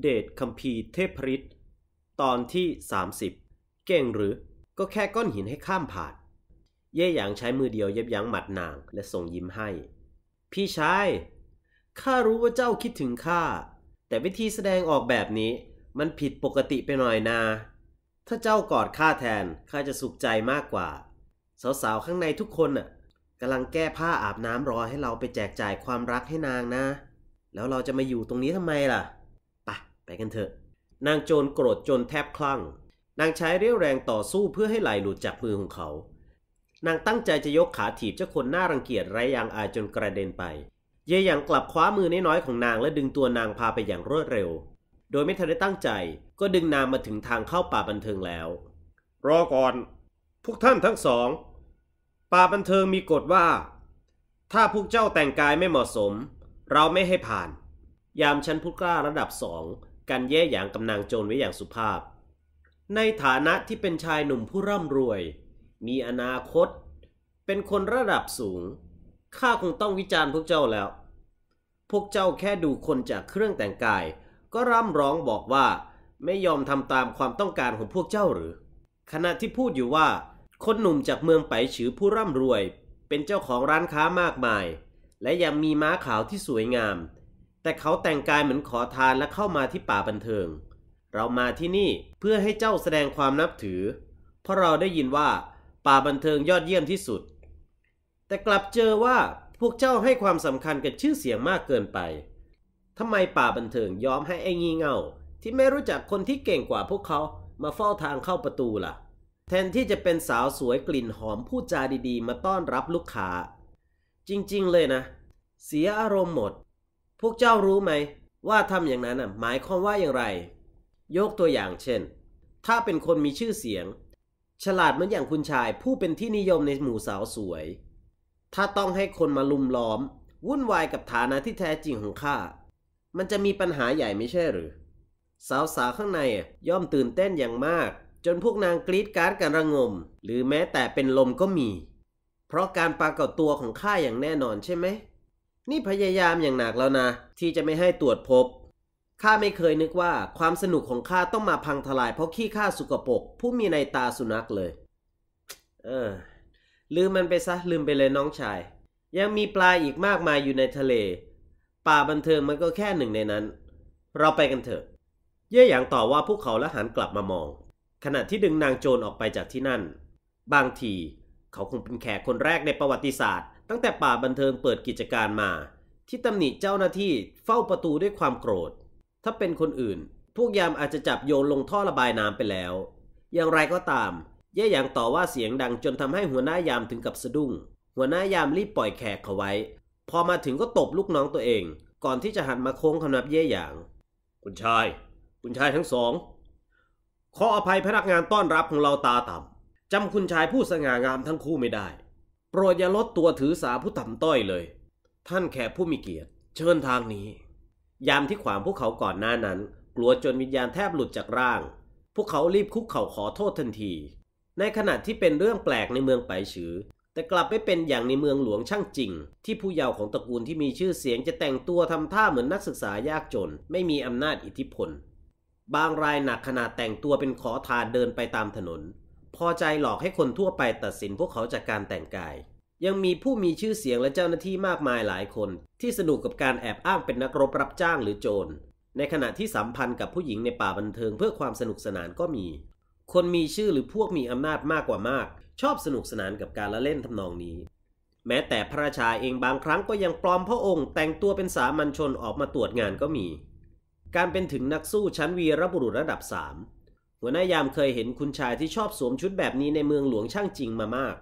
เดชคัมพีเทพริตตอนที่ 30 เก่งหรือ ก็แค่ก้อนหินให้ข้ามผ่านเย่หยางใช้มือเดียวเย็บยั้งหมัดนางและส่งยิ้มให้ พี่ชายข้ารู้ว่าเจ้าคิดถึงข้าแต่วิธีแสดงออกแบบนี้มันผิดปกติไปหน่อยนา ถ้าเจ้ากอดข้าแทนข้าจะสุขใจมากกว่า สาวๆ ข้างในทุกคนน่ะกำลังแก้ผ้าอาบน้ำรอให้เราไปแจกจ่ายความรักให้นางนะ แล้วเราจะมาอยู่ตรงนี้ทำไมล่ะไปกันเถอะ นางโจรโกรธจนแทบคลั่ง นางใช้เรี่ยวแรงต่อสู้เพื่อให้ไหลหลุดจากมือของเขา นางตั้งใจจะยกขาถีบ เจ้าคนหน้ารังเกียจไรยางอายจนกระเด็นไป เยหยังกลับคว้ามือน้อยๆของนางและดึงตัวนางพาไปอย่างรวดเร็ว โดยไม่ทันได้ตั้งใจก็ดึงนางมาถึงทางเข้าป่าบันเทิงแล้วรอก่อนพวกท่านทั้งสอง ป่าบันเทิงมีกฎว่า ถ้าพวกเจ้าแต่งกายไม่เหมาะสม เราไม่ให้ผ่าน ยามชั้นุทธกล้าระดับสองการแย่อย่างกำนางโจรไว้อย่างสุภาพ ในฐานะที่เป็นชายหนุ่มผู้ร่ำรวย มีอนาคต เป็นคนระดับสูง ข้าคงต้องวิจารณ์พวกเจ้าแล้ว พวกเจ้าแค่ดูคนจากเครื่องแต่งกาย ก็ร่ำร้องบอกว่าไม่ยอมทำตามความต้องการของพวกเจ้าหรือ ขณะที่พูดอยู่ว่า คนหนุ่มจากเมืองไปฉือผู้ร่ำรวย เป็นเจ้าของร้านค้ามากมาย และยังมีม้าขาวที่สวยงามแต่เขาแต่งกายเหมือนขอทานและเข้ามาที่ป่าบันเทิง เรามาที่นี่เพื่อให้เจ้าแสดงความนับถือ เพราะเราได้ยินว่า ป่าบันเทิงยอดเยี่ยมที่สุด แต่กลับเจอว่าพวกเจ้าให้ความสำคัญกับชื่อเสียงมากเกินไปทำไมป่าบันเทิงยอมให้ไอ้งี่เง่าที่ไม่รู้จักคนที่เก่งกว่าพวกเขามาเฝ้าทางเข้าประตูละ่ะ แทนที่จะเป็นสาวสวยกลิ่นหอมพูดจาดี ๆ มาต้อนรับลูกค้า จริงๆ เลยนะ เสียอารมณ์หมดพวกเจ้ารู้ไหม ว่าทำอย่างนั้นหมายความว่าอย่างไร ยกตัวอย่างเช่น ถ้าเป็นคนมีชื่อเสียง ฉลาดเหมือนอย่างคุณชายผู้เป็นที่นิยมในหมู่สาวสวย ถ้าต้องให้คนมาลุมล้อม วุ่นวายกับฐานะที่แท้จริงของข้ามันจะมีปัญหาใหญ่ไม่ใช่หรือ สาวสาวข้างในย่อมตื่นเต้นอย่างมาก จนพวกนางกรีดการ์ดกันระงม หรือแม้แต่เป็นลมก็มี เพราะการปรากฏตัวของข้าอย่างแน่นอนใช่ไหมนี่พยายามอย่างหนักแล้วนะ ที่จะไม่ให้ตรวจพบ ข้าไม่เคยนึกว่าความสนุกของข้าต้องมาพังทลาย เพราะขี้ข้าสุกปก ผู้มีในตาสุนัขเลย เออ ลืมมันไปซะ ลืมไปเลยน้องชาย ยังมีปลาอีกมากมายอยู่ในทะเล ป่าบันเทิงมันก็แค่หนึ่งในนั้น เราไปกันเถอะ เย่หยางต่อว่าพวกเขาและหันกลับมามอง ขณะที่ดึงนางโจรออกไปจากที่นั่น บางที เขาคงเป็นแขกคนแรกในประวัติศาสตร์ตั้งแต่ป่าบันเทิงเปิดกิจการมา ที่ตำหนิเจ้าหน้าที่เฝ้าประตูด้วยความโกรธ ถ้าเป็นคนอื่นพวกยามอาจจะจับโยนลงท่อระบายน้ำไปแล้ว อย่างไรก็ตาม เย่หยางต่อว่าเสียงดังจนทำให้หัวหน้ายามถึงกับสะดุ้ง หัวหน้ายามรีบปล่อยแขกเขาไว้ พอมาถึงก็ตบลูกน้องตัวเอง ก่อนที่จะหันมาโค้งคำนับเย่หยาง คุณชายคุณชายทั้งสองขออภัยพนักงานต้อนรับของเราตาต่ำจำคุณชายผู้สง่างามทั้งคู่ไม่ได้โปรดอย่าลดตัวถือสาผู้ต่ำต้อยเลยท่านแขกผู้มีเกียรติ เชิญทางนี้ ยามที่ขวางพวกเขาก่อนหน้านั้น กลัวจนวิญญาณแทบหลุดจากร่าง พวกเขารีบคุกเข่าขอโทษทันที ในขณะที่เป็นเรื่องแปลกในเมืองไปฉือ แต่กลับไม่เป็นอย่างในเมืองหลวงช่างจริง ที่ผู้เยาว์ของตระกูลที่มีชื่อเสียง จะแต่งตัวทำท่าเหมือนนักศึกษายากจน ไม่มีอำนาจอิทธิพล บางรายหนักขนาดแต่งตัวเป็นขอทานเดินไปตามถนนพอใจหลอกให้คนทั่วไปตัดสินพวกเขาจากการแต่งกาย ยังมีผู้มีชื่อเสียงและเจ้าหน้าที่มากมายหลายคน ที่สนุกกับการแอบอ้างเป็นนักรบรับจ้างหรือโจรในขณะที่สัมพันธ์กับผู้หญิงในป่าบันเทิงเพื่อความสนุกสนานก็มี คนมีชื่อหรือพวกมีอำนาจมากกว่ามาก ชอบสนุกสนานกับการละเล่นทำนองนี้ แม้แต่พระราชาเองบางครั้งก็ยังปลอมพระองค์ แต่งตัวเป็นสามัญชนออกมาตรวจงานก็มี การเป็นถึงนักสู้ชั้นวีรบุรุษระดับสามหัวหน้ายามเคยเห็นคุณชายที่ชอบสวมชุดแบบนี้ในเมืองหลวงช่างจริงมามาก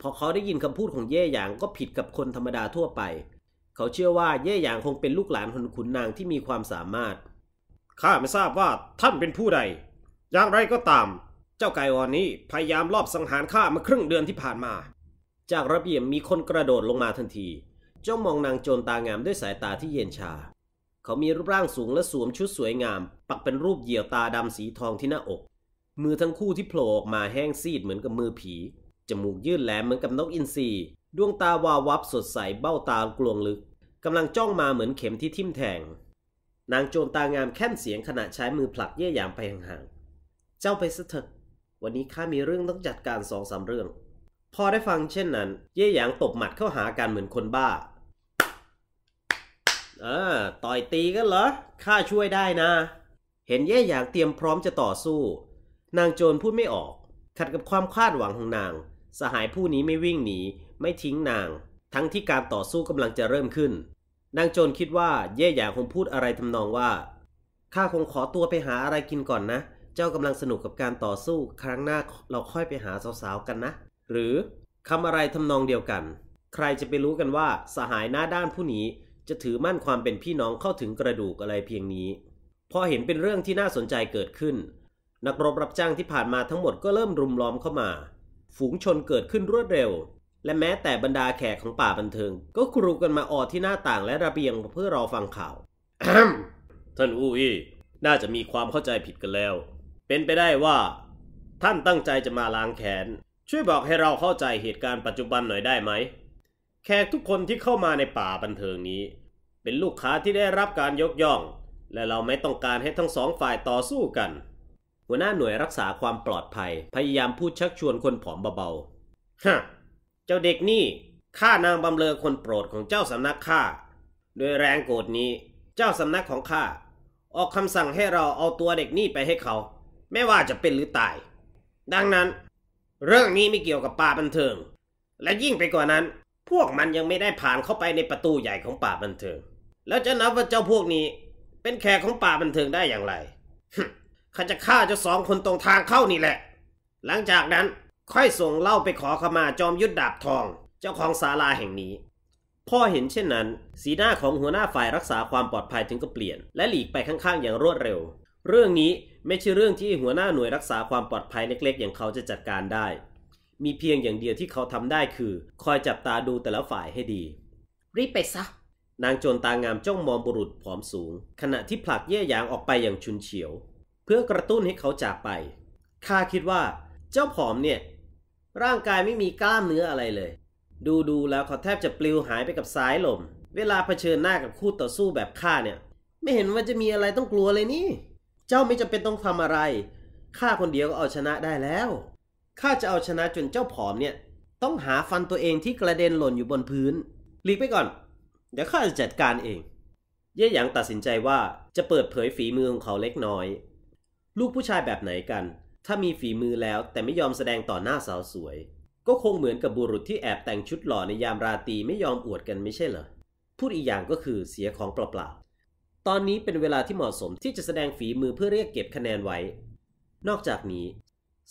พอเขาได้ยินคำพูดของเย่หยางก็ผิดกับคนธรรมดาทั่วไป เขาเชื่อว่าเย่หยางคงเป็นลูกหลานคนขุนนางที่มีความสามารถข้าไม่ทราบว่าท่านเป็นผู้ใด อย่างไรก็ตาม เจ้าไก่ออนนี้พยายามลอบสังหารข้ามาครึ่งเดือนที่ผ่านมา จากระเบียมมีคนกระโดดลงมาทันทีจ้องมองนางโจรตางามด้วยสายตาที่เย็นชาเขามีรูปร่างสูงและสวมชุดสวยงาม ปักเป็นรูปเหยี่ยวตาดำสีทองที่หน้าอก มือทั้งคู่ที่โผล่ออกมาแห้งซีดเหมือนกับมือผี จมูกยื่นแหลมเหมือนกับนกอินทรีดวงตาวาววับสดใสเบ้าตากลวงลึก กำลังจ้องมาเหมือนเข็มที่ทิ่มแทง นางโจรตางามแค้นเสียงขณะใช้มือผลักเย่หยามไปห่างๆเจ้าไปซะเถอะวันนี้ข้ามีเรื่องต้องจัดการสองสามเรื่อง พอได้ฟังเช่นนั้น เย่หยางตบหมัดเข้าหาการเหมือนคนบ้าเออต่อยตีกันเหรอ ข้าช่วยได้นะ เห็นแย่อยากเตรียมพร้อมจะต่อสู้ นางโจรพูดไม่ออก ขัดกับความคาดหวังของนาง สหายผู้นี้ไม่วิ่งหนี ไม่ทิ้งนาง ทั้งที่การต่อสู้กำลังจะเริ่มขึ้น นางโจรคิดว่าแย่อยากคงพูดอะไรทำนองว่า ข้าคงขอตัวไปหาอะไรกินก่อนนะ เจ้ากำลังสนุกกับการต่อสู้ครั้งหน้าเราค่อยไปหาสาวๆกันนะ หรือคำอะไรทำนองเดียวกัน ใครจะไปรู้กันว่า สหายหน้าด้านผู้นี้จะถือมั่นความเป็นพี่น้องเข้าถึงกระดูกอะไรเพียงนี้ พอเห็นเป็นเรื่องที่น่าสนใจเกิดขึ้น นักรบรับจ้างที่ผ่านมาทั้งหมดก็เริ่มรุมล้อมเข้ามา ฝูงชนเกิดขึ้นรวดเร็ว และแม้แต่บรรดาแขกของป่าบันเทิงก็กรูกันมาออดที่หน้าต่างและระเบียง เพื่อรอฟังข่าวท่านอูอี้น่าจะมีความเข้าใจผิดกันแล้ว เป็นไปได้ว่า ท่านตั้งใจจะมาล้างแค้นช่วยบอกให้เราเข้าใจเหตุการณ์ปัจจุบันหน่อยได้ไหมแขกทุกคนที่เข้ามาในป่าบันเทิงนี้ เป็นลูกค้าที่ได้รับการยกย่อง และเราไม่ต้องการให้ทั้งสองฝ่ายต่อสู้กันหัวหน้าหน่วยรักษาความปลอดภัยพยายามพูดชักชวนคนผอมเบาๆฮะเจ้าเด็กนี่ข้านางบำเลอคนโปรดของเจ้าสำนักข้าโดยแรงโกรธนี้เจ้าสำนักของข้าออกคำสั่งให้เราเอาตัวเด็กนี่ไปให้เขาไม่ว่าจะเป็นหรือตาย ดังนั้น เรื่องนี้ไม่เกี่ยวกับป่าบันเทิง และยิ่งไปกว่านั้นพวกมันยังไม่ได้ผ่านเข้าไปในประตูใหญ่ของป่าบันเทิง แล้วจะนับว่าเจ้าพวกนี้เป็นแขกของป่าบันเทิงได้อย่างไรข้าจะฆ่าเจ้าสองคนตรงทางเข้านี่แหละ หลังจากนั้นค่อยส่งเล่าไปขอขมาจอมยุทธดาบทอง เจ้าของศาลาแห่งนี้ พ่อเห็นเช่นนั้น สีหน้าของหัวหน้าฝ่ายรักษาความปลอดภัยถึงกับเปลี่ยน และหลีกไปข้าง ๆ อย่างรวดเร็ว เรื่องนี้ไม่ใช่เรื่องที่หัวหน้าหน่วยรักษาความปลอดภัยเล็กๆอย่างเขาจะจัดการได้มีเพียงอย่างเดียวที่เขาทำได้คือ คอยจับตาดูแต่ละฝ่ายให้ดี รีบไปซะ นางโจรตางามจ้องมองบุรุษผอมสูง ขณะที่ผลักเย่หยางออกไปอย่างชุนเฉียว เพื่อกระตุ้นให้เขาจากไป ข้าคิดว่า เจ้าผอมเนี่ย ร่างกายไม่มีกล้ามเนื้ออะไรเลย ดูดูแล้วเขาแทบจะปลิวหายไปกับสายลม เวลาเผชิญหน้ากับคู่ต่อสู้แบบข้าเนี่ย ไม่เห็นว่าจะมีอะไรต้องกลัวเลยนี่ เจ้าไม่จำเป็นต้องทำอะไรข้าคนเดียวก็เอาชนะได้แล้วข้าจะเอาชนะจนเจ้าผอมเนี่ย ต้องหาฟันตัวเองที่กระเด็นหล่นอยู่บนพื้น หลีกไปก่อน เดี๋ยวข้าจะจัดการเอง เย่หยางตัดสินใจว่าจะเปิดเผยฝีมือของเขาเล็กน้อย ลูกผู้ชายแบบไหนกัน ถ้ามีฝีมือแล้วแต่ไม่ยอมแสดงต่อหน้าสาวสวย ก็คงเหมือนกับบุรุษที่แอบแต่งชุดหล่อในยามราตรีไม่ยอมอวดกันไม่ใช่เหรอพูดอีกอย่างก็คือเสียของเปล่าๆตอนนี้เป็นเวลาที่เหมาะสมที่จะแสดงฝีมือเพื่อเรียกเก็บคะแนนไว้ นอกจากนี้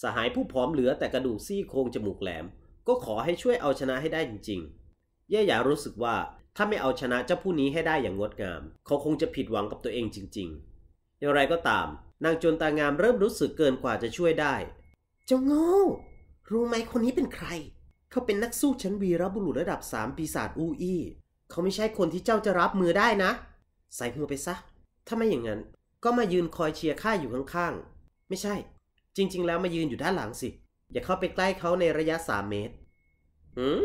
สหายผู้ผอมเหลือแต่กระดูกซี่โครงจมูกแหลม ก็ขอให้ช่วยเอาชนะให้ได้จริงๆเย่หยารู้สึกว่าถ้าไม่เอาชนะเจ้าผู้นี้ให้ได้อย่างงดงาม เขาคงจะผิดหวังกับตัวเองจริง ๆ อย่างไรก็ตาม นางจนตางามเริ่มรู้สึกเกินกว่าจะช่วยได้เจ้าโง่รู้ไหมคนนี้เป็นใคร เขาเป็นนักสู้ชั้นวีรบุรุษระดับสามปีศาจอูอี้เขาไม่ใช่คนที่เจ้าจะรับมือได้นะใส่หัวไปซะถ้าไม่อย่างนั้นก็มายืนคอยเชียร์ข้าอยู่ข้างๆ ไม่ใช่จริงๆ แล้ว มายืนอยู่ด้านหลังสิ อย่าเข้าไปใกล้เขาในระยะสามเมตรหืม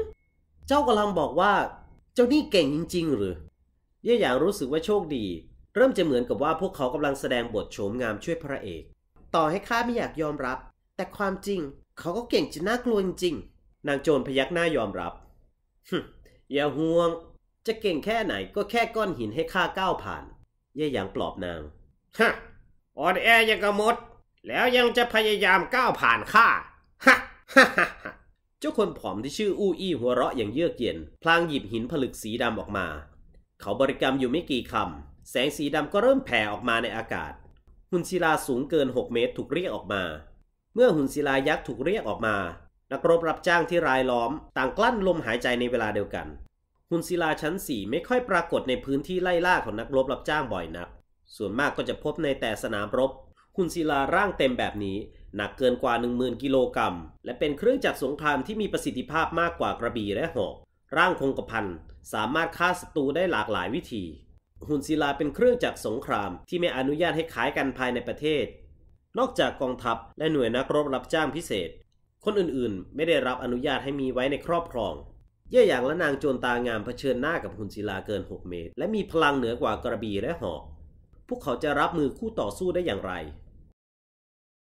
เจ้ากำลังบอกว่า เจ้านี่เก่งจริง ๆ หรือเย่หยางรู้สึกว่าโชคดี เริ่มจะเหมือนกับว่าพวกเขากำลังแสดงบทโฉมงามช่วยพระเอก ต่อให้ข้าไม่อยากยอมรับ แต่ความจริงเขาก็เก่งจนน่ากลัวจริงๆนางโจรพยักหน้ายอมรับึอย่าห่วง จะเก่งแค่ไหนก็แค่ก้อนหินให้ข้าก้าวผ่านเย่หยางปลอบนางฮะอ่อนแอยังกระมดแล้วยังจะพยายามก้าวผ่านข้าฮะ เจ้าคนผอมที่ชื่ออู้อี้หัวเราะอย่างเยือกเย็นพลางหยิบหินผลึกสีดำออกมา เขาบริกรรมอยู่ไม่กี่คำ แสงสีดำก็เริ่มแผ่ออกมาในอากาศ หุ่นศิลาสูงเกิน 6 เมตรถูกเรียกออกมา เมื่อหุ่นศิลายักษ์ถูกเรียกออกมา นักรบรับจ้างที่รายล้อม ต่างกลั้นลมหายใจในเวลาเดียวกัน หุ่นศิลาชั้นสี่ไม่ค่อยปรากฏในพื้นที่ไล่ล่าของนักรบรับจ้างบ่อยนัก ส่วนมากก็จะพบในแต่สนามรบคุณศิลาร่างเต็มแบบนี้ หนักเกินกว่า 10,000 กิโลกรัม และเป็นเครื่องจักรสงครามที่มีประสิทธิภาพมากกว่ากระบี่และหอก ร่างคงกระพันสามารถฆ่าศัตรูได้หลากหลายวิธี หุ่นศิลาเป็นเครื่องจักรสงคราม ที่ไม่อนุญาตให้ขายกันภายในประเทศ นอกจากกองทัพและหน่วยนักรบรับจ้างพิเศษ คนอื่น ๆ ไม่ได้รับอนุญาตให้มีไว้ในครอบครอง เย่อย่างละนางโจรตางามเผชิญหน้ากับหุ่นศิลาเกิน 6 เมตร และมีพลังเหนือกว่ากระบี่และหอกพวกเขาจะรับมือคู่ต่อสู้ได้อย่างไร